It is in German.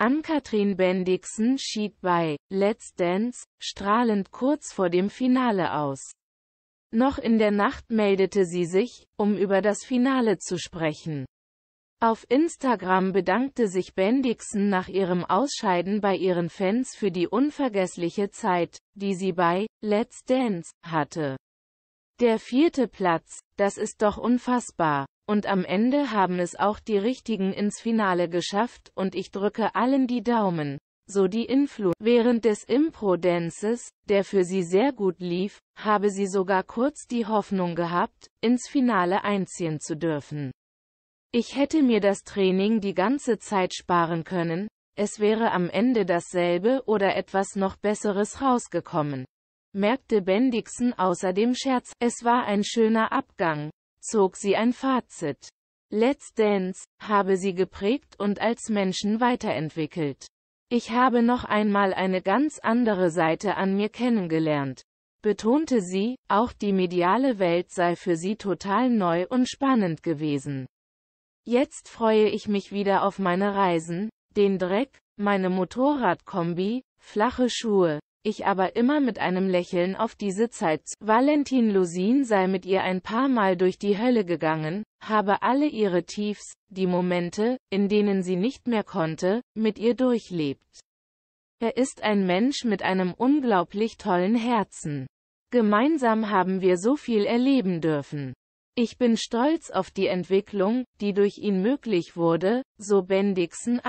Ann-Kathrin Bendixen schied bei Let's Dance strahlend kurz vor dem Finale aus. Noch in der Nacht meldete sie sich, um über das Finale zu sprechen. Auf Instagram bedankte sich Bendixen nach ihrem Ausscheiden bei ihren Fans für die unvergessliche Zeit, die sie bei Let's Dance hatte. Der vierte Platz, das ist doch unfassbar. Und am Ende haben es auch die Richtigen ins Finale geschafft, und ich drücke allen die Daumen. So die Influ. Während des Impro-Dances, der für sie sehr gut lief, habe sie sogar kurz die Hoffnung gehabt, ins Finale einziehen zu dürfen. Ich hätte mir das Training die ganze Zeit sparen können, es wäre am Ende dasselbe oder etwas noch Besseres rausgekommen. Merkte Bendixen außerdem Scherz, es war ein schöner Abgang, zog sie ein Fazit. Let's Dance habe sie geprägt und als Menschen weiterentwickelt. Ich habe noch einmal eine ganz andere Seite an mir kennengelernt. Betonte sie, auch die mediale Welt sei für sie total neu und spannend gewesen. Jetzt freue ich mich wieder auf meine Reisen, den Dreck, meine Motorradkombi, flache Schuhe, ich aber immer mit einem Lächeln auf diese Zeit. Valentin Lusin sei mit ihr ein paar Mal durch die Hölle gegangen, habe alle ihre Tiefs, die Momente, in denen sie nicht mehr konnte, mit ihr durchlebt. Er ist ein Mensch mit einem unglaublich tollen Herzen. Gemeinsam haben wir so viel erleben dürfen. Ich bin stolz auf die Entwicklung, die durch ihn möglich wurde, so Bendixen ab.